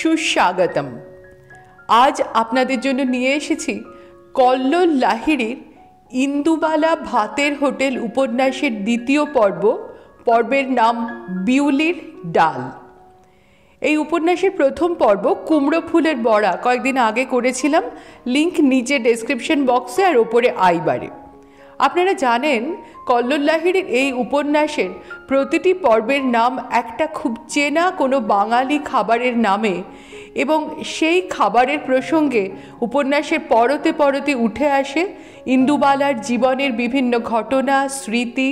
সুস্বাগতম আজ আপনাদের জন্য নিয়ে এসেছি কল্লোল লাহিড়ির ইন্দুবালা ভাতের হোটেল উপন্যাসের দ্বিতীয় পর্ব পর্বের নাম বিউলির ডাল এই উপন্যাসের প্রথম পর্ব কুমড়ো ফুলের বড়া কয়েকদিন আগে করেছিলাম লিংক নিচে ডেসক্রিপশন বক্সে আর ওপরে আইবারে আপনারা জানেন কল্লোল লাহিড়ের এই উপন্যাসের প্রতিটি পর্বের নাম একটা খুব চেনা কোনো বাঙালি খাবারের নামে এবং সেই খাবারের প্রসঙ্গে উপন্যাসের পরতে পরতে উঠে আসে ইন্দুবালার জীবনের বিভিন্ন ঘটনা স্মৃতি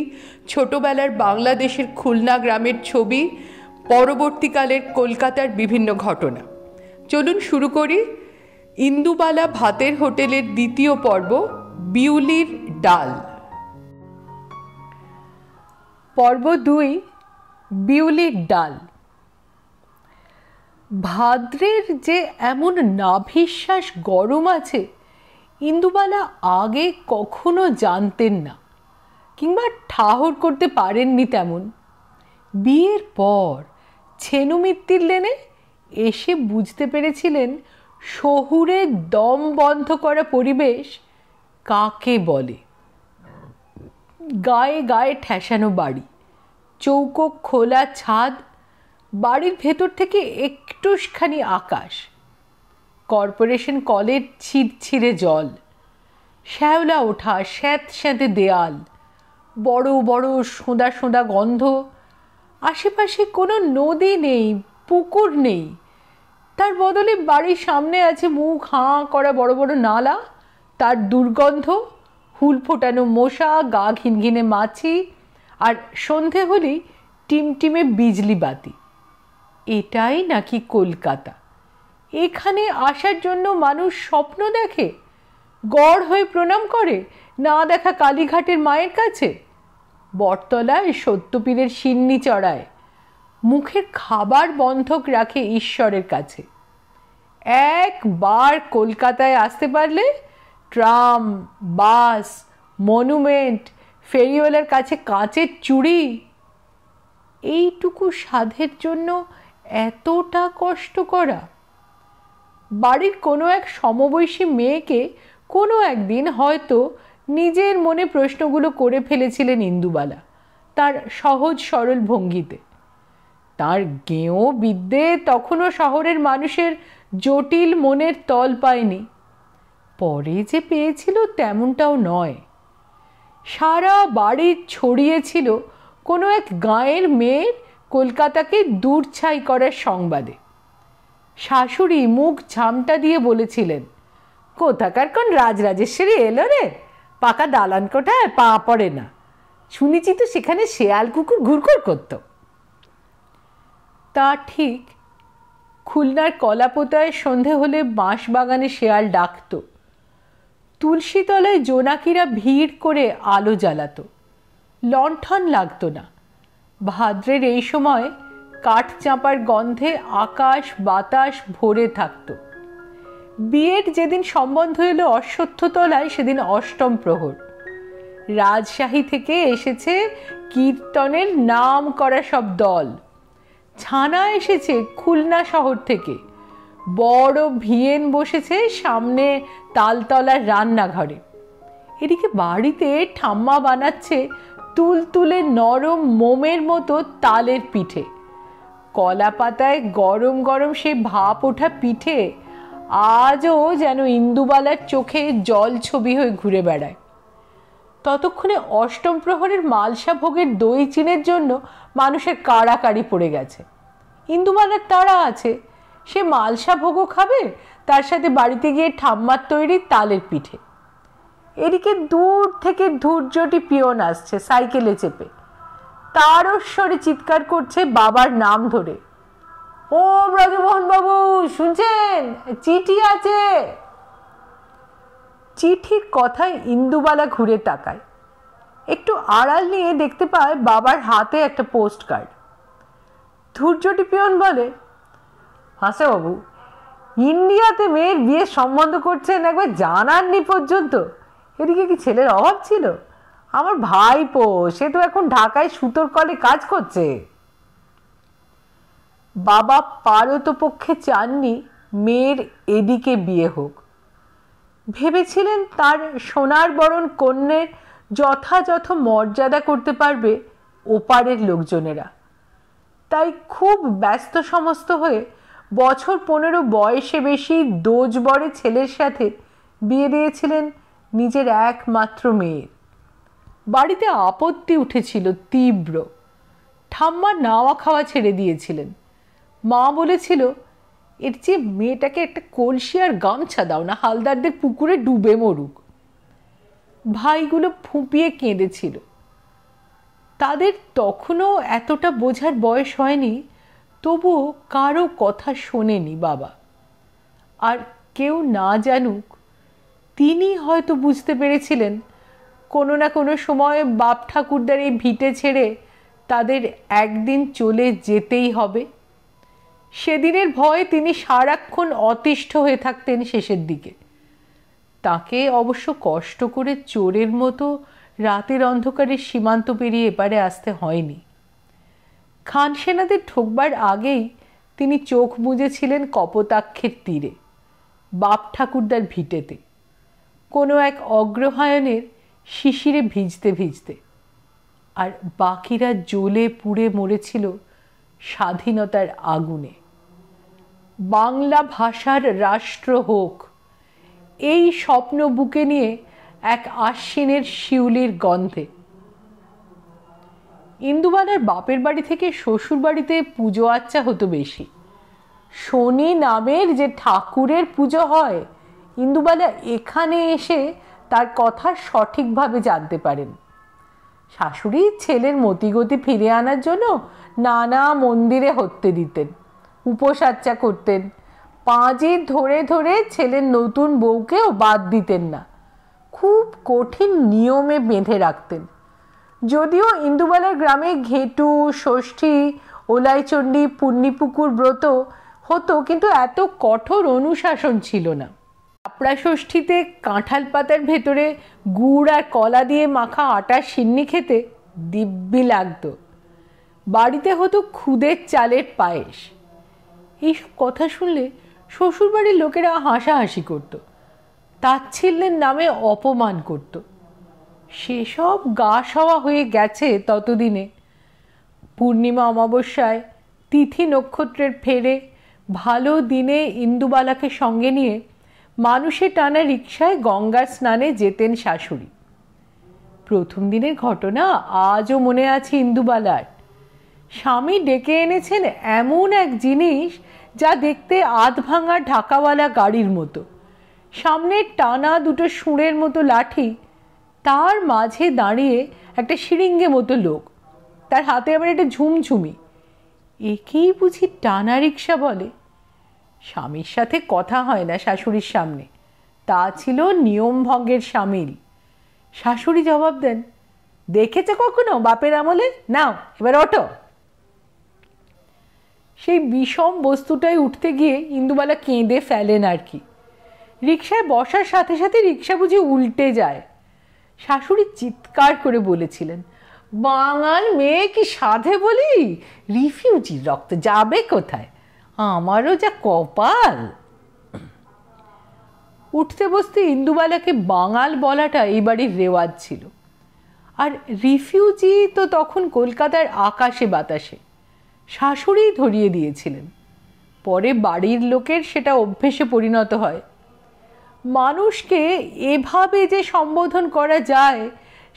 ছোটোবেলার বাংলাদেশের খুলনা গ্রামের ছবি পরবর্তীকালের কলকাতার বিভিন্ন ঘটনা চলুন শুরু করি ইন্দুবালা ভাতের হোটেলের দ্বিতীয় পর্ব বিউলির ডাল পর্ব দুই বিউলির ডাল ভাদ্রের যে এমন নাভিশ্বাস গরম আছে ইন্দুবালা আগে কখনো জানতেন না কিংবা ঠাহর করতে পারেননি তেমন বিয়ের পর ছেনু মিত্তির লেনে এসে বুঝতে পেরেছিলেন শহুরে দম বন্ধ করা পরিবেশ কাকে বলে গায়ে গায়ে ঠেসানো বাড়ি চৌকো খোলা ছাদ বাড়ির ভেতর থেকে একটুখানি আকাশ কর্পোরেশন কলের ছিঁড়ে জল শ্যাওলা ওঠা স্যাঁত স্যাঁতে দেয়াল বড় বড় সোঁদা সোঁদা গন্ধ আশেপাশে কোনো নদী নেই পুকুর নেই তার বদলে বাড়ির সামনে আছে মুখ হাঁ করা বড় বড় নালা তার দুর্গন্ধ ফুল ফোটানো মশা গা ঘিনঘিনে মাছি আর সন্ধে হলেই টিমটিমে বিজলি বাতি এটাই নাকি কলকাতা এখানে আসার জন্য মানুষ স্বপ্ন দেখে গড় হয়ে প্রণাম করে না দেখা কালীঘাটের মায়ের কাছে বটতলায় সত্যপীরের সিন্নি চড়ায় মুখের খাবার বন্ধক রাখে ঈশ্বরের কাছে একবার কলকাতায় আসতে পারলে ট্রাম বাস মনুমেন্ট ফেরিওয়ালার কাছে কাঁচের চুড়ি এইটুকু সাধের জন্য এতটা কষ্ট করা বাড়ির কোনো এক সমবয়সী মেয়েকে কোনো একদিন হয়তো নিজের মনে প্রশ্নগুলো করে ফেলেছিলেন ইন্দুবালা তার সহজ সরল ভঙ্গিতে তার গেঁয়ো বিদ্যে তখনও শহরের মানুষের জটিল মনের তল পায়নি পরে যে পেয়েছিল তেমনটাও নয় সারা বাড়ি ছড়িয়েছিল কোনো এক গাঁয়ের মেয়ের কলকাতাকে দূর ছাই করার সংবাদে শাশুড়ি মুখ ঝামটা দিয়ে বলেছিলেন কোথাকার কোন রাজরাজেশ্বরী এলো রে পাকা দালান কোটায় পা পড়ে না শুনেছি তো সেখানে শেয়াল কুকুর ঘুরঘুর করত তা ঠিক খুলনার কলাপোতায় সন্ধে হলে বাঁশ বাগানে শেয়াল ডাকতো তুলসীতলায় জোনাকিরা ভিড় করে আলো জ্বালাত লণ্ঠন লাগত না ভাদ্রের এই সময় কাঠ চাঁপার গন্ধে আকাশ বাতাস ভরে থাকত বিয়ের যেদিন সম্বন্ধ এলো অশ্বত্থতলায় সেদিন অষ্টম প্রহর রাজশাহী থেকে এসেছে কীর্তনের নাম করা সব দল ছানা এসেছে খুলনা শহর থেকে বড় ভিয়েন বসেছে সামনে তালতলার রান্নাঘরে এদিকে বাড়িতে ঠাম্মা বানাচ্ছে তুল তুলে নরম মোমের মতো তালের পিঠে কলা পাতায় গরম গরম সে ভাপ ওঠা পিঠে আজও যেন ইন্দুবালার চোখে জল ছবি হয়ে ঘুরে বেড়ায় ততক্ষণে অষ্টম প্রহরের মালসা ভোগের দই চিনের জন্য মানুষের কাড়াকাড়ি পড়ে গেছে ইন্দুবালার তাড়া আছে সে মালসা ভোগও খাবে তার সাথে বাড়িতে গিয়ে ঠাম্মার তৈরি তালের পিঠে এদিকে দূর থেকে ধূর্যটি পিয়ন আসছে সাইকেলে চেপে তারও স্বরে চিৎকার করছে বাবার নাম ধরে ও ব্রজমোহন বাবু শুনছেন চিঠি আছে চিঠির কথায় ইন্দুবালা ঘুরে তাকায় একটু আড়াল নিয়ে দেখতে পায় বাবার হাতে একটা পোস্ট কার্ড ধূর্যটি পিয়ন বলে বাবু ইন্ডিয়াতে মেয়ের বিয়ে সম্বন্ধ করছেন একবার জানাননি পর্যন্ত এদিকে কি ছেলের অভাব ছিল আমার ভাইপো সে তো এখন ঢাকায় সুতোর কলে কাজ করছে বাবা পারত পক্ষে চাননি মেয়ের এদিকে বিয়ে হোক ভেবেছিলেন তার সোনার বরণ কন্যের যথাযথ মর্যাদা করতে পারবে ওপারের লোকজনেরা তাই খুব ব্যস্ত সমস্ত হয়ে বছর পনেরো বয়সে বেশি দোজবরে ছেলের সাথে বিয়ে দিয়েছিলেন নিজের একমাত্র মেয়ের বাড়িতে আপত্তি উঠেছিল তীব্র ঠাম্মা নাওয়া খাওয়া ছেড়ে দিয়েছিলেন মা বলেছিল এর চেয়ে মেয়েটাকে একটা কলসি আর গামছা দাও না হালদারদের পুকুরে ডুবে মরুক ভাইগুলো ফুঁপিয়ে কেঁদেছিল তাদের তখনও এতটা বোঝার বয়স হয়নি তবুও কারো কথা শোনেনি বাবা আর কেউ না জানুক তিনি হয়তো বুঝতে পেরেছিলেন কোনো না কোনো সময় বাপ ঠাকুরদার এই ভিটে ছেড়ে তাদের একদিন চলে যেতেই হবে সেদিনের ভয়ে তিনি সারাক্ষণ অতিষ্ঠ হয়ে থাকতেন শেষের দিকে তাকে অবশ্য কষ্ট করে চোরের মতো রাতের অন্ধকারে সীমান্ত পেরিয়ে এপারে আসতে হয়নি খান সেনাদের ঠোকবার আগেই তিনি চোখ বুঝেছিলেন কপোতাক্ষের তীরে বাপ ঠাকুরদার ভিটেতে কোনো এক অগ্রহায়ণের শিশিরে ভিজতে ভিজতে আর বাকিরা জ্বলে পুড়ে মরেছিল স্বাধীনতার আগুনে বাংলা ভাষার রাষ্ট্র হোক এই স্বপ্ন বুকে নিয়ে এক আশ্বিনের শিউলির গন্ধে ইন্দুবালার বাপের বাড়ি থেকে শ্বশুর বাড়িতে পুজো আচ্চা হতো বেশি শনি নামের যে ঠাকুরের পুজো হয় ইন্দুবালা এখানে এসে তার কথা সঠিকভাবে জানতে পারেন শাশুড়ি ছেলের মতিগতি ফিরে আনার জন্য নানা মন্দিরে হত্যে দিতেন উপোস আচ্চা করতেন পাঁজে ধরে ধরে ছেলের নতুন বউকেও বাদ দিতেন না খুব কঠিন নিয়মে বেঁধে রাখতেন যদিও ইন্দুবালা গ্রামে ঘেটু ষষ্ঠী ওলাইচণ্ডী পুণ্যিপুকুর ব্রত হতো কিন্তু এত কঠোর অনুশাসন ছিল না আপড়া ষষ্ঠীতে কাঁঠাল পাতার ভেতরে গুড় আর কলা দিয়ে মাখা আটা সিন্নি খেতে দিব্যি লাগতো বাড়িতে হতো খুদের চালের পায়েস এইসব কথা শুনলে শ্বশুরবাড়ির লোকেরা হাসাহাসি করত তাচ্ছিল্যের নামে অপমান করতো সেসব গা সাওয়া হয়ে গেছে ততদিনে পূর্ণিমা অমাবস্যায় তিথি নক্ষত্রের ফেরে ভালো দিনে ইন্দুবালাকে সঙ্গে নিয়ে মানুষে টানা রিক্সায় গঙ্গার স্নানে যেতেন শাশুড়ি প্রথম দিনের ঘটনা আজও মনে আছে ইন্দুবালার স্বামী ডেকে এনেছেন এমন এক জিনিস যা দেখতে আধ ভাঙা ঢাকাওয়ালা গাড়ির মতো সামনের টানা দুটো সুঁড়ের মতো লাঠি তার মাঝে দাঁড়িয়ে একটা শিরিঙ্গে মতো লোক তার হাতে আবার একটা ঝুমঝুমি একেই বুঝি টানা রিক্সা বলে স্বামীর সাথে কথা হয় না শাশুড়ির সামনে তা ছিল নিয়মভঙ্গের সামিল শাশুড়ি জবাব দেন দেখেছে কখনো বাপের আমলে নাও এবার অটো সেই বিষম বস্তুটাই উঠতে গিয়ে ইন্দুবালা কেঁদে ফেলেন আর কি রিক্সায় বসার সাথে সাথে রিক্সা বুঝি উল্টে যায় শাশুড়ি চিৎকার করে বলেছিলেন বাঙাল মেয়ে কি সাধে বলি রিফিউজির রক্ত যাবে কোথায় আমারও যা কপাল উঠতে বসতে ইন্দুবালাকে বাঙাল বলাটা এই বাড়ির রেওয়াজ ছিল আর রিফিউজি তো তখন কলকাতার আকাশে বাতাসে শাশুড়িই ধরিয়ে দিয়েছিলেন পরে বাড়ির লোকের সেটা অভ্যেসে পরিণত হয় মানুষকে এভাবে যে সম্বোধন করা যায়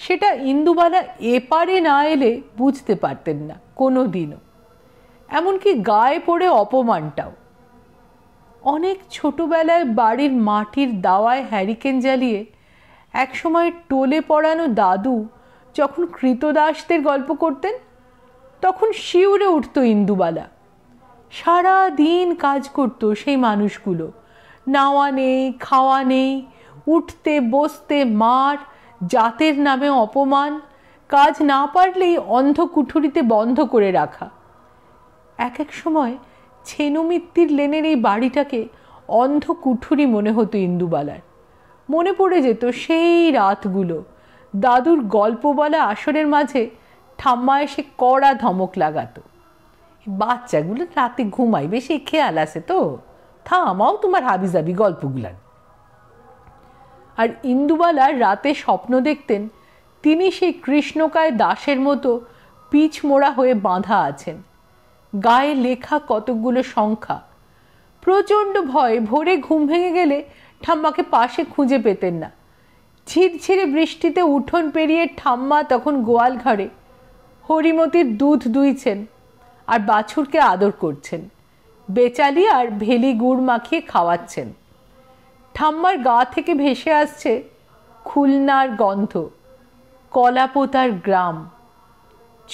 সেটা ইন্দুবালা এপারে না এলে বুঝতে পারতেন না কোনো দিনও এমনকি গায়ে পড়ে অপমানটাও অনেক ছোটবেলায় বাড়ির মাটির দাওয়ায় হ্যারিকেন জ্বালিয়ে একসময় টোলে পড়ানো দাদু যখন কৃতদাসদের গল্প করতেন তখন শিউরে উঠত ইন্দুবালা সারা দিন কাজ করতো সেই মানুষগুলো নাওয়া নেই খাওয়া নেই উঠতে বসতে মার জাতের নামে অপমান কাজ না পারলেই অন্ধ কুঠুরিতে বন্ধ করে রাখা এক এক সময় ছেনুমিত্তির লেনের এই বাড়িটাকে অন্ধ কুঠুরি মনে হতো ইন্দুবালার মনে পড়ে যেত সেই রাতগুলো দাদুর গল্প বলা আসরের মাঝে ঠাম্মা এসে কড়া ধমক লাগাতো বাচ্চাগুলো রাতে ঘুমাই বেশি খেয়াল আছে তো থামাও তোমার হাবিজাবি গল্পগুলান আর ইন্দুবালা রাতে স্বপ্ন দেখতেন তিনি সেই কৃষ্ণকায় দাসের মতো পিচ মোড়া হয়ে বাঁধা আছেন গায়ে লেখা কতকগুলো সংখ্যা প্রচণ্ড ভয়ে ভোরে ঘুম ভেঙে গেলে ঠাম্মাকে পাশে খুঁজে পেতেন না ঝিরঝিরে বৃষ্টিতে উঠোন পেরিয়ে ঠাম্মা তখন গোয়াল ঘরে হরিমতির দুধ দুইছেন আর বাছুরকে আদর করছেন বেচালি আর ভেলি গুড় মাখিয়ে খাওয়াচ্ছেন ঠাম্মার গা থেকে ভেসে আসছে খুলনার গন্ধ কলাপোতার গ্রাম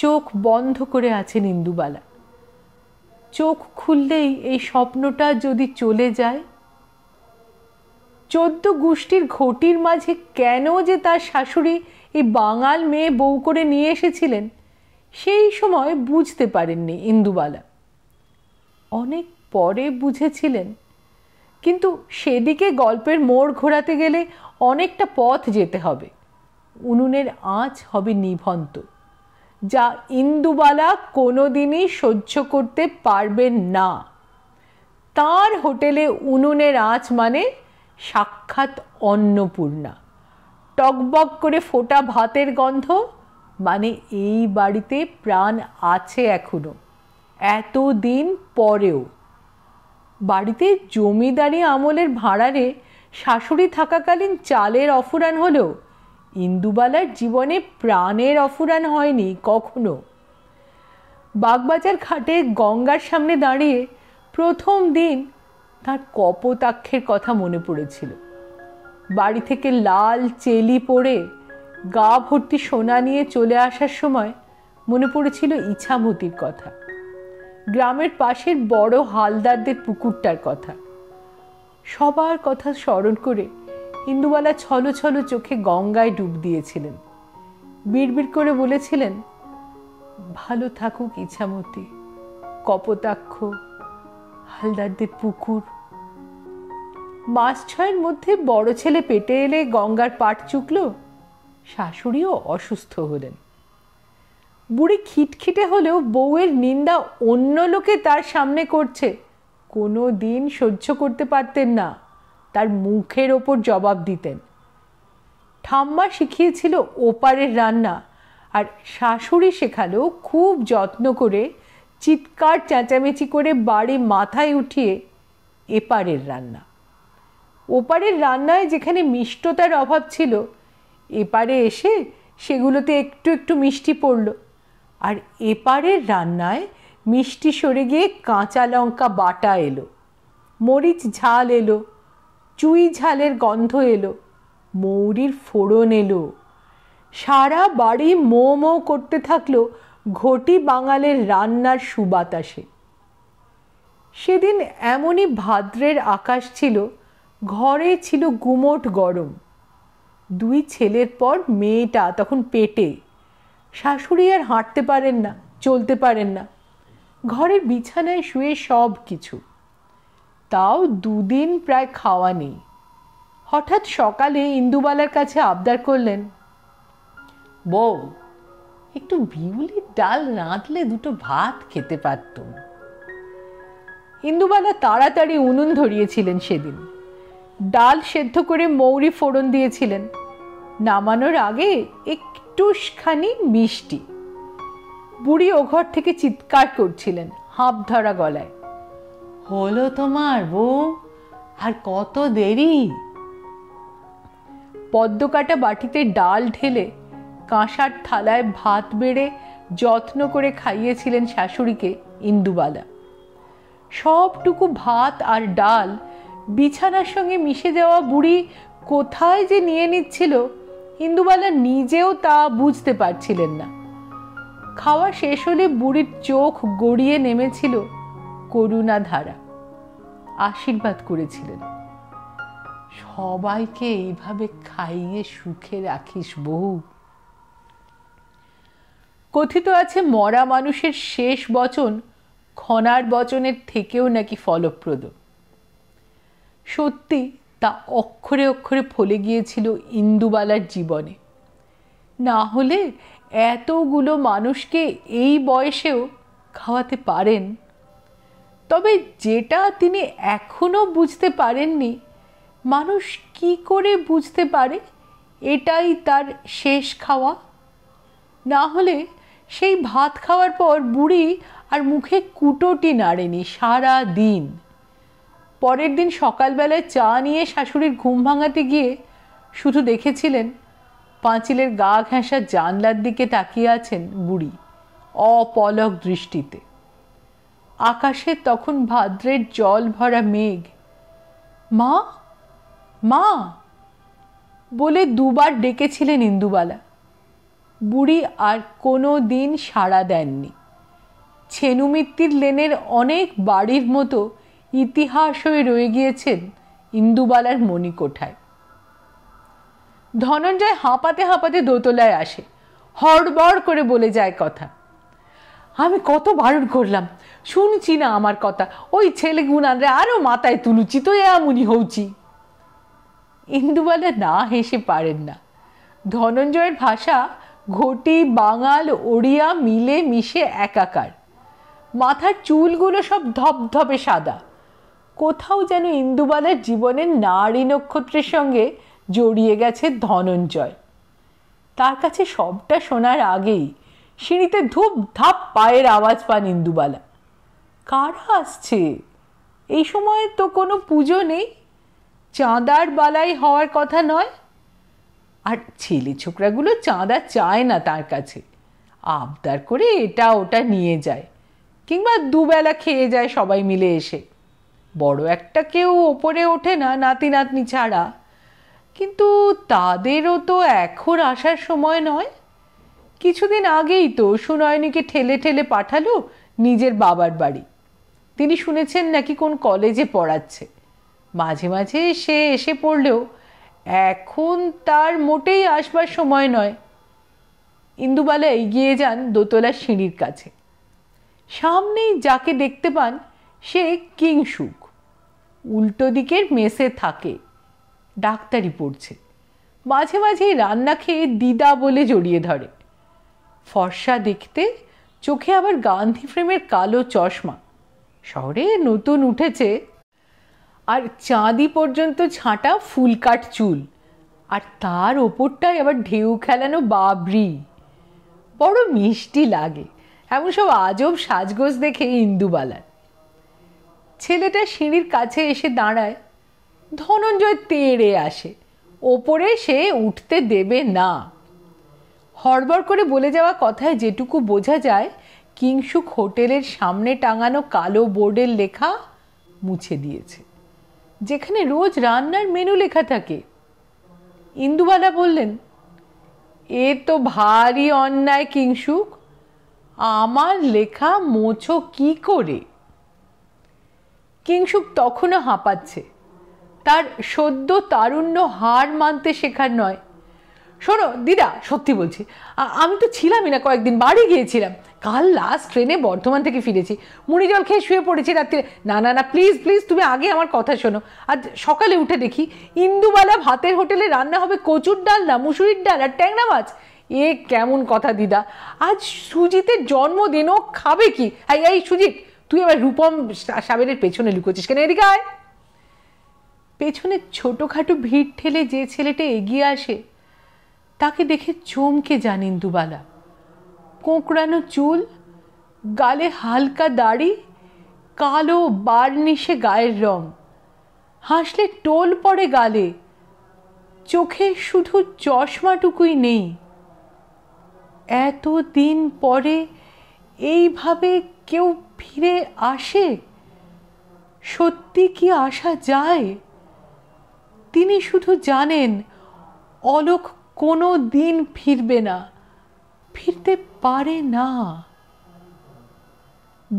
চোখ বন্ধ করে আছেন ইন্দুবালা চোখ খুললেই এই স্বপ্নটা যদি চলে যায় চোদ্দ গোষ্ঠীর ঘটির মাঝে কেন যে তার শাশুড়ি এই বাঙাল মেয়ে বউ করে নিয়ে এসেছিলেন সেই সময় বুঝতে পারেননি ইন্দুবালা অনেক পরে বুঝেছিলেন কিন্তু সেদিকে গল্পের মোড় ঘোরাতে গেলে অনেকটা পথ যেতে হবে উনুনের আঁচ হবে নিভন্ত যা ইন্দুবালা কোনো দিনই সহ্য করতে পারবেন না তার হোটেলে উনুনের আঁচ মানে সাক্ষাৎ অন্নপূর্ণা টকবক করে ফোটা ভাতের গন্ধ মানে এই বাড়িতে প্রাণ আছে এখনও এতদিন পরেও বাড়িতে জমিদারি আমলের ভাড়ারে শাশুড়ি থাকাকালীন চালের অফুরান হলেও ইন্দুবালার জীবনে প্রাণের অফুরান হয়নি কখনো বাগবাজার ঘাটে গঙ্গার সামনে দাঁড়িয়ে প্রথম দিন তার কপতাক্ষের কথা মনে পড়েছিল বাড়ি থেকে লাল চেলি পরে গা ভর্তি সোনা নিয়ে চলে আসার সময় মনে পড়েছিল ইছামতির কথা গ্রামের পাশের বড় হালদারদের পুকুরটার কথা সবার কথা স্মরণ করে ইন্দুবালা ছলো ছলো চোখে গঙ্গায় ডুব দিয়েছিলেন বিড়বিড় করে বলেছিলেন ভালো থাকুক ইছামতি কপতাক্ষ হালদারদের পুকুর মাস ছয়ের মধ্যে বড় ছেলে পেটে এলে গঙ্গার পাট চুকল শাশুড়িও অসুস্থ হলেন বুড়ি খিটখিটে হলেও বউয়ের নিন্দা অন্য লোকে তার সামনে করছে কোনো দিন সহ্য করতে পারতেন না তার মুখের ওপর জবাব দিতেন ঠাম্মা শিখিয়েছিল ওপারের রান্না আর শাশুড়ি শেখালো খুব যত্ন করে চিৎকার চেঁচামেচি করে বাড়ি মাথায় উঠিয়ে এপারের রান্না ওপারের রান্নায় যেখানে মিষ্টতার অভাব ছিল এপারে এসে সেগুলোতে একটু একটু মিষ্টি পড়লো আর এপারের রান্নায় মিষ্টি সরে গিয়ে কাঁচা লঙ্কা বাটা এলো মরিচ ঝাল এলো চুই ঝালের গন্ধ এলো মৌরির ফোড়ন এলো সারা বাড়ি মো মো করতে থাকলো ঘটি বাঙালের রান্নার সুবাতাসে সেদিন এমনই ভাদ্রের আকাশ ছিল ঘরে ছিল গুমোট গরম দুই ছেলের পর মেয়েটা তখন পেটে শাশুড়ি আর হাঁটতে পারেন না চলতে পারেন না ঘরের বিছানায় শুয়ে সব কিছু তাও দুদিন প্রায় খাওয়া নেই হঠাৎ সকালে ইন্দুবালার কাছে আবদার করলেন বউ একটু বিউলির ডাল রাঁধলে দুটো ভাত খেতে পারতুম ইন্দুবালা তাড়াতাড়ি উনুন ধরিয়েছিলেন সেদিন ডাল সেদ্ধ করে মৌরি ফোড়ন দিয়েছিলেন নামানোর আগে একটু টুসখানি মিষ্টি বুড়ি ও ঘর থেকে চিৎকার করছিলেন হাঁপ ধরা গলায় হলো তোমার বউ আর কত দেরি পদ্মকাটা বাটিতে ডাল ঢেলে কাঁসার থালায় ভাত বেড়ে যত্ন করে খাইয়েছিলেন শাশুড়িকে ইন্দুবালা সবটুকু ভাত আর ডাল বিছানার সঙ্গে মিশে যাওয়া বুড়ি কোথায় যে নিয়ে নিচ্ছিল ইন্দুবালা নিজেও তা বুঝতে পারছিলেন না খাওয়া শেষ হলে বুড়ির চোখ গড়িয়ে নেমেছিল করুণা ধারা আশীর্বাদ করেছিলেন সবাইকে এইভাবে খাইয়ে সুখে রাখিস বহু কথিত আছে মরা মানুষের শেষ বচন খনার বচনের থেকেও নাকি ফলপ্রদ সত্যি তা অক্ষরে অক্ষরে ফলে গিয়েছিল ইন্দুবালার জীবনে না হলে এতগুলো মানুষকে এই বয়সেও খাওয়াতে পারেন তবে যেটা তিনি এখনও বুঝতে পারেননি মানুষ কি করে বুঝতে পারে এটাই তার শেষ খাওয়া না হলে সেই ভাত খাওয়ার পর বুড়ি আর মুখে কুটোটি নাড়েনি সারা দিন পরের দিন সকালবেলায় চা নিয়ে শাশুড়ির ঘুম ভাঙাতে গিয়ে শুধু দেখেছিলেন পাঁচিলের গা ঘেঁষা জানলার দিকে তাকিয়ে আছেন বুড়ি অপলক দৃষ্টিতে আকাশে তখন ভাদ্রের জল ভরা মেঘ মা মা বলে দুবার ডেকেছিলেন ইন্দুবালা বুড়ি আর কোনো দিন সাড়া দেননি ছেনুমিত্তির লেনের অনেক বাড়ির মতো ইতিহাস হয়ে রয়ে গিয়েছেন ইন্দুবালার মণিকোঠায় ধনঞ্জয় হাঁপাতে হাঁপাতে দোতলায় আসে হড়বড় করে বলে যায় কথা আমি কত বারণ করলাম শুনছি না আমার কথা ওই ছেলে গুণানরে আরও মাথায় তুলুচি তো এমনই হৌচি ইন্দুবালা না হেসে পারেন না ধনঞ্জয়ের ভাষা ঘটি বাঙাল ওড়িয়া মিলে মিশে একাকার মাথার চুলগুলো সব ধপধপে সাদা কোথাও যেন ইন্দুবালার জীবনের নারী নক্ষত্রের সঙ্গে জড়িয়ে গেছে ধনঞ্জয় তার কাছে সবটা শোনার আগেই সিঁড়িতে ধূপ ধাপ পায়ের আওয়াজ পান ইন্দুবালা কারা আসছে এই সময় তো কোনো পুজো নেই চাঁদার বালাই হওয়ার কথা নয় আর ছেলে ছোকরাগুলো চাঁদা চায় না তার কাছে আবদার করে এটা ওটা নিয়ে যায় কিংবা দুবেলা খেয়ে যায় সবাই মিলে এসে বড় একটা কেউ ওপরে ওঠে না নাতি নাতনি ছাড়া কিন্তু তাদেরও তো এখন আসার সময় নয় কিছুদিন আগেই তো সুনয়নীকে ঠেলে ঠেলে পাঠালো নিজের বাবার বাড়ি তিনি শুনেছেন নাকি কোন কলেজে পড়াচ্ছে মাঝে মাঝে সে এসে পড়লেও এখন তার মোটেই আসবার সময় নয় ইন্দুবালা এগিয়ে যান দোতলা সিঁড়ির কাছে সামনেই যাকে দেখতে পান সে কিংসুক উল্টো দিকের মেসে থাকে ডাক্তারি পড়ছে মাঝে মাঝে রান্না খেয়ে দিদা বলে জড়িয়ে ধরে ফর্সা দেখতে চোখে আবার গান্ধী ফ্রেমের কালো চশমা শহরে নতুন উঠেছে আর চাঁদি পর্যন্ত ছাঁটা ফুলকাট চুল আর তার ওপরটায় আবার ঢেউ খেলানো বাবরি বড় মিষ্টি লাগে এমন সব আজব সাজগোজ দেখে ইন্দুবালার ছেলেটা সিঁড়ির কাছে এসে দাঁড়ায় ধনঞ্জয় তেড়ে আসে ওপরে সে উঠতে দেবে না হড়বড় করে বলে যাওয়া কথায় যেটুকু বোঝা যায় কিংসুক হোটেলের সামনে টাঙানো কালো বোর্ডের লেখা মুছে দিয়েছে যেখানে রোজ রান্নার মেনু লেখা থাকে ইন্দুবালা বললেন এ তো ভারী অন্যায় কিংসুক আমার লেখা মোছো কি করে কিংসুক তখনও হাঁপাচ্ছে তার সদ্য তারুণ্য হার মানতে শেখার নয় শোনো দিদা সত্যি বলছি আমি তো ছিলামই না কয়েকদিন বাড়ি গিয়েছিলাম কাল লাস্ট ট্রেনে বর্ধমান থেকে ফিরেছি মুড়ি জল খেয়ে শুয়ে পড়েছি রাত্রে না না না প্লিজ প্লিজ তুমি আগে আমার কথা শোনো আজ সকালে উঠে দেখি ইন্দুবালা ভাতের হোটেলে রান্না হবে কচুর ডাল না মুসুরির ডাল আর ট্যাংরা মাছ এ কেমন কথা দিদা আজ সুজিতের জন্মদিনও খাবে কি এই এই সুজিত তুই আবার রূপম সাবেরের পেছনে লুকোচ্ছিস কেন এদিকে আয় পেছনে ছোটোখাটো ভিড় ঠেলে যে ছেলেটা এগিয়ে আসে তাকে দেখে চমকে যান ইন্দুবালা কোঁকড়ানো চুল গালে হালকা দাড়ি কালো বার্নিশে গায়ের রং হাসলে টোল পড়ে গালে চোখে শুধু চশমাটুকুই নেই এতদিন পরে এইভাবে কেউ ফিরে আসে সত্যি কি আসা যায় তিনি শুধু জানেন অলোক কোনো দিন ফিরবে না ফিরতে পারে না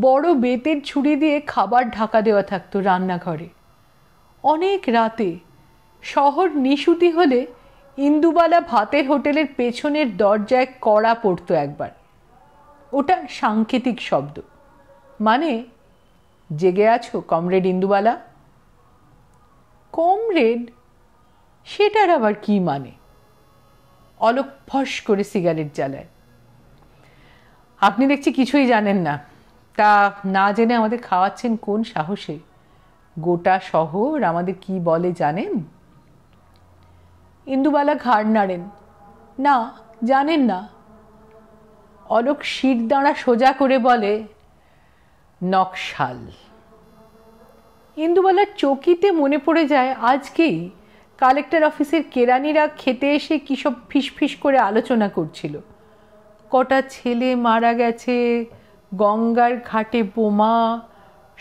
বড় বেতের ছুরি দিয়ে খাবার ঢাকা দেওয়া থাকতো রান্নাঘরে অনেক রাতে শহর নিশুতি হলে ইন্দুবালা ভাতের হোটেলের পেছনের দরজায় কড়া পড়তো একবার ওটা সাংকেতিক শব্দ মানে জেগে আছো কমরেড ইন্দুবালা কমরেড সেটার আবার কি মানে অলোক ফস করে সিগারেট জ্বালায় আপনি দেখছি কিছুই জানেন না তা না জেনে আমাদের খাওয়াচ্ছেন কোন সাহসে গোটা শহর আমাদের কি বলে জানেন ইন্দুবালা ঘাড় নাড়েন না জানেন না অলোক শির দাঁড়া সোজা করে বলে নকশাল ইন্দুবালার চকিতে মনে পড়ে যায় আজকেই কালেক্টর অফিসের কেরানিরা খেতে এসে কী সব ফিসফিস করে আলোচনা করছিল কটা ছেলে মারা গেছে গঙ্গার ঘাটে বোমা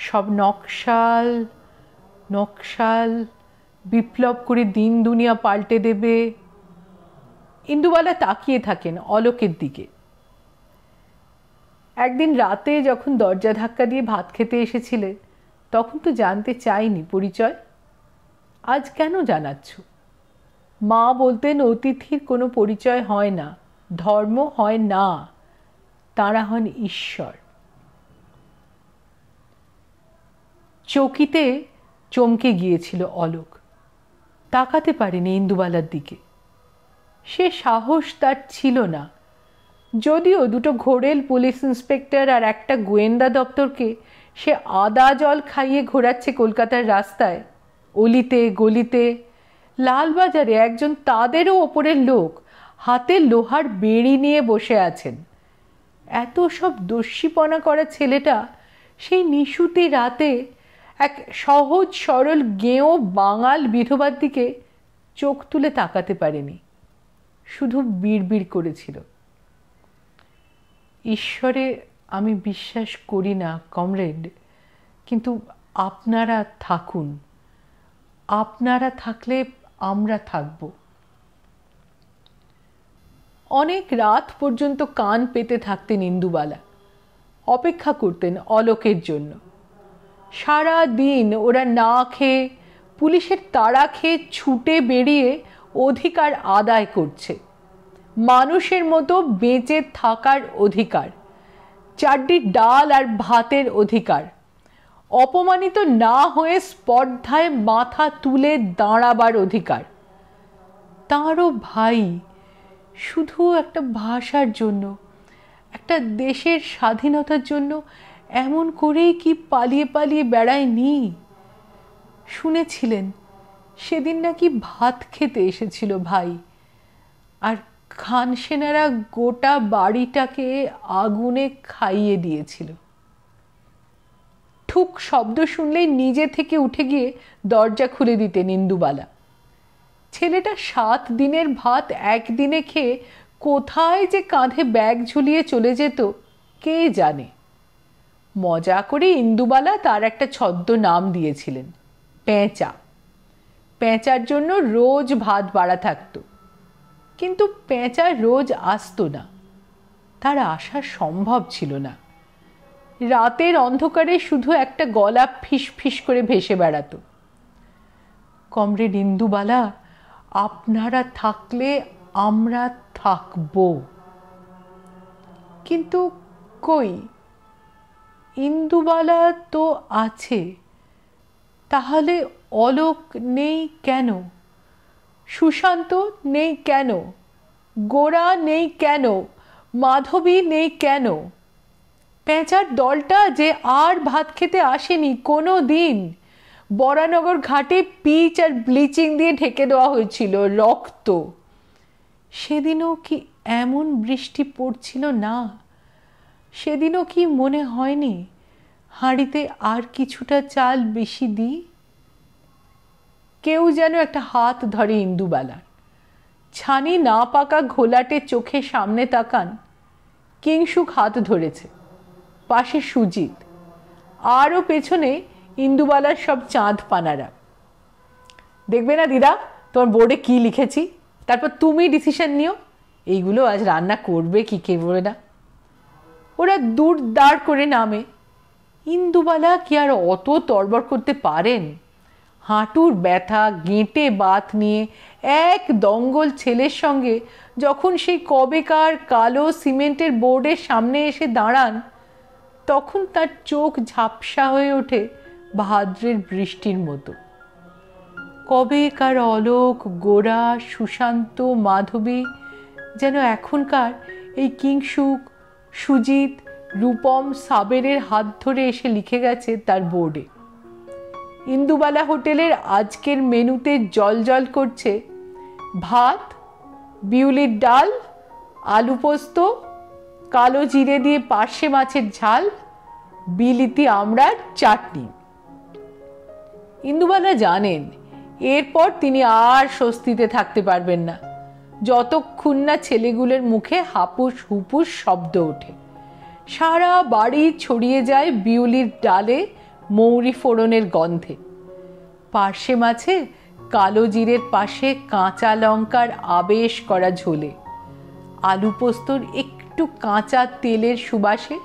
সব নকশাল নকশাল বিপ্লব করে দিন দুনিয়া পাল্টে দেবে ইন্দুবালা তাকিয়ে থাকেন অলোকের দিকে একদিন রাতে যখন দরজা ধাক্কা দিয়ে ভাত খেতে এসেছিলে তখন তো জানতে চাইনি পরিচয় আজ কেন জানাচ্ছ মা বলতেন অতিথির কোনো পরিচয় হয় না ধর্ম হয় না তাঁরা হন ঈশ্বর চকিতে চমকে গিয়েছিল অলোক তাকাতে পারেনি ইন্দুবালার দিকে সে সাহস তার ছিল না যদিও দুটো ঘোরেল পুলিশ ইন্সপেক্টর আর একটা গোয়েন্দা দপ্তরকে সে আদা জল খাইয়ে ঘোরাচ্ছে কলকাতার রাস্তায় অলিতে গলিতে লালবাজারে একজন তাদেরও ওপরের লোক হাতে লোহার বেড়ি নিয়ে বসে আছেন এত সব দস্যিপনা করা ছেলেটা সেই নিশুতি রাতে এক সহজ সরল গেঁয়ো বাঙাল বিধবার দিকে চোখ তুলে তাকাতে পারেনি শুধু বিড়বিড় করেছিল ঈশ্বরে আমি বিশ্বাস করি না কমরেড কিন্তু আপনারা থাকুন আপনারা থাকলে আমরা থাকব অনেক রাত পর্যন্ত কান পেতে থাকতেন ইন্দুবালা অপেক্ষা করতেন অলোকের জন্য সারা দিন ওরা না খেয়ে পুলিশের তাড়া খেয়ে ছুটে বেরিয়ে অধিকার আদায় করছে মানুষের মতো বেঁচে থাকার অধিকার চারটি ডাল আর ভাতের অধিকার অপমানিত না হয়ে স্পর্ধায় মাথা তুলে দাঁড়াবার অধিকার তাঁরও ভাই শুধু একটা ভাষার জন্য একটা দেশের স্বাধীনতার জন্য এমন করেই কি পালিয়ে পালিয়ে বেড়ায়নি শুনেছিলেন সেদিন নাকি ভাত খেতে এসেছিল ভাই আর খান সেনারা গোটা বাড়িটাকে আগুনে খাইয়ে দিয়েছিল ঠুক শব্দ শুনলে নিজে থেকে উঠে গিয়ে দরজা খুলে দিতে নিন্দুবালা ছেলেটা সাত দিনের ভাত একদিনে খেয়ে কোথায় যে কাঁধে ব্যাগ ঝুলিয়ে চলে যেত কে জানে মজা করে ইন্দুবালা তার একটা ছদ্ম নাম দিয়েছিলেন পেঁচা পেঁচার জন্য রোজ ভাত বাড়া থাকতো কিন্তু পেঁচা রোজ আসত না তার আসা সম্ভব ছিল না রাতের অন্ধকারে শুধু একটা গলা ফিস ফিস করে ভেসে বেড়াত কমরেড ইন্দুবালা আপনারা থাকলে আমরা থাকব কিন্তু কই ইন্দুবালা তো আছে তাহলে অলোক নেই কেন সুশান্ত নেই কেন গোরা নেই কেন মাধবী নেই কেন পেঁচার দলটা যে আর ভাত খেতে আসেনি কোনো দিন বরানগর ঘাটে পিচ আর ব্লিচিং দিয়ে ঢেকে দেওয়া হয়েছিল রক্ত সেদিনও কি এমন বৃষ্টি পড়ছিল না সেদিনও কি মনে হয়নি হাঁড়িতে আর কিছুটা চাল বেশি দিই কেউ যেন একটা হাত ধরে ইন্দুবালার ছানি না পাকা ঘোলাটে চোখে সামনে তাকান কিংসুক হাত ধরেছে পাশে সুজিত আরও পেছনে ইন্দুবালার সব চাঁদ পানারা দেখবে না দিদা তোমার বোর্ডে কি লিখেছি তারপর তুমি ডিসিশন নিও এইগুলো আজ রান্না করবে কি কে বলে না ওরা দূর দাঁড় করে নামে ইন্দুবালা কি আর অত তরবর করতে পারেন হাঁটুর ব্যথা গেঁটে বাত নিয়ে এক দঙ্গল ছেলের সঙ্গে যখন সেই কবেকার কালো সিমেন্টের বোর্ডের সামনে এসে দাঁড়ান তখন তার চোখ ঝাপসা হয়ে ওঠে ভাদ্রের বৃষ্টির মতো কবেকার অলোক গোড়া সুশান্ত মাধবী যেন এখনকার এই কিংসুক সুজিত রূপম সাবেরের হাত ধরে এসে লিখে গেছে তার বোর্ডে ইন্দুবালা হোটেলের আজকের মেনুতে জল জল করছে ভাত বিউলির ডাল আলু পোস্ত কালো জিরে দিয়ে পার্শে মাছের ঝাল বিলিতি আমড়ার চাটনি ইন্দুবালা জানেন এরপর তিনি আর স্বস্তিতে থাকতে পারবেন না যতক্ষণ না ছেলেগুলোর মুখে হাপুস হুপুস শব্দ ওঠে সারা বাড়ি ছড়িয়ে যায় বিউলির ডালে মৌরি ফোড়নের গন্ধে পার্শে মাছে কালো জিরের পাশে কাঁচা লঙ্কার আবেশ করা ঝোলে আলু পোস্তর একটু কাঁচা তেলের সুবাসে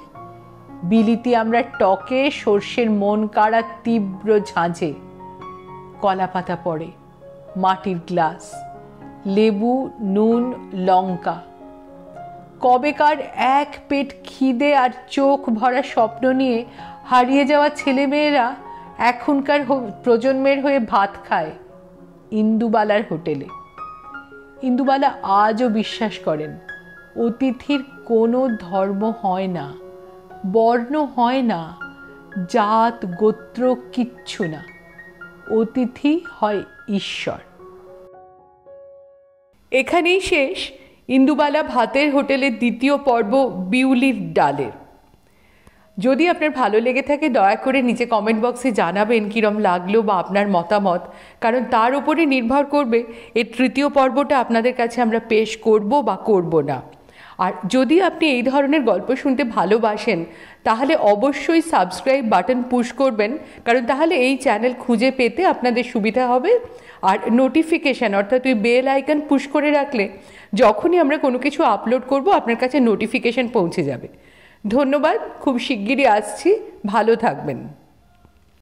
বিলিতি আমরা টকে সর্ষের মন কাড়া তীব্র ঝাঁঝে কলা পাতা পড়ে মাটির গ্লাস লেবু নুন লঙ্কা কবেকার এক পেট খিদে আর চোখ ভরা স্বপ্ন নিয়ে হারিয়ে যাওয়া ছেলেমেয়েরা এখনকার প্রজন্মের হয়ে ভাত খায় ইন্দুবালার হোটেলে ইন্দুবালা আজও বিশ্বাস করেন অতিথির কোনো ধর্ম হয় না বর্ণ হয় না জাত গোত্র কিচ্ছু না অতিথি হয় ঈশ্বর এখানেই শেষ ইন্দুবালা ভাতের হোটেলের দ্বিতীয় পর্ব বিউলির ডালের যদি আপনার ভালো লেগে থাকে দয়া করে নিচে কমেন্ট বক্সে জানাবেন কীরম লাগলো বা আপনার মতামত কারণ তার উপরে নির্ভর করবে এর তৃতীয় পর্বটা আপনাদের কাছে আমরা পেশ করব বা করব না আর যদি আপনি এই ধরনের গল্প শুনতে ভালোবাসেন তাহলে অবশ্যই সাবস্ক্রাইব বাটন পুশ করবেন কারণ তাহলে এই চ্যানেল খুঁজে পেতে আপনাদের সুবিধা হবে আর নোটিফিকেশান অর্থাৎ ওই বেল আইকন পুশ করে রাখলে যখনই আমরা কোনো কিছু আপলোড করব আপনার কাছে নোটিফিকেশান পৌঁছে যাবে ধন্যবাদ খুব শিগগিরই আসছি ভালো থাকবেন